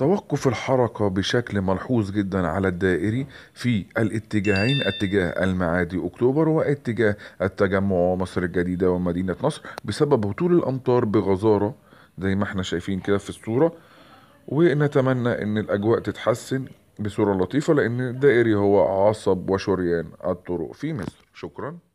توقف الحركة بشكل ملحوظ جدا على الدائري في الاتجاهين اتجاه المعادي أكتوبر واتجاه التجمع ومصر الجديدة ومدينة نصر بسبب هطول الأمطار بغزارة زي ما احنا شايفين كده في الصورة ونتمنى ان الأجواء تتحسن بصورة لطيفة لأن الدائري هو عصب وشريان الطرق في مصر شكراً